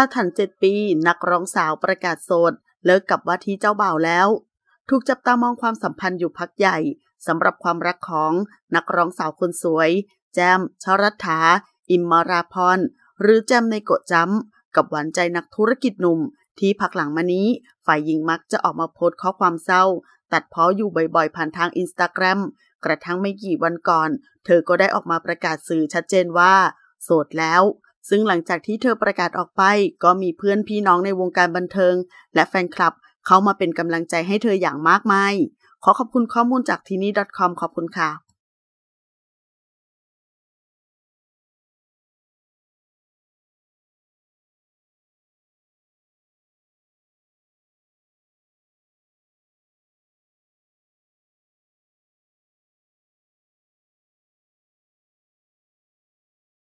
อาถรรพ์เจ็ดปี นักร้องสาวประกาศโสด เลิกกับว่าที่เจ้าบ่าวแล้ว ถูกจับตามองความสัมพันธ์อยู่พักใหญ่สำหรับความรักของ นักร้องสาว คนสวย แจมชรัฐาอิมมาราพร หรือแจมในโกจัมกับหวานใจนักธุรกิจหนุ่ม ที่พักหลังมานี้ ฝ่ายหญิงมักจะออกมาโพสต์ข้อความเศร้า ตัดเพาะอยู่บ่อยๆผ่านทางอินสตาแกรมกระทั่งไม่กี่วันก่อน เธอก็ได้ออกมาประกาศสื่อชัดเจนว่า โสดแล้วซึ่งหลังจากที่เธอประกาศออกไปก็มีเพื่อนพี่น้องในวงการบันเทิงและแฟนคลับเข้ามาเป็นกำลังใจให้เธออย่างมากมายขอขอบคุณข้อมูลจากทีนี้ .com ขอบคุณค่ะ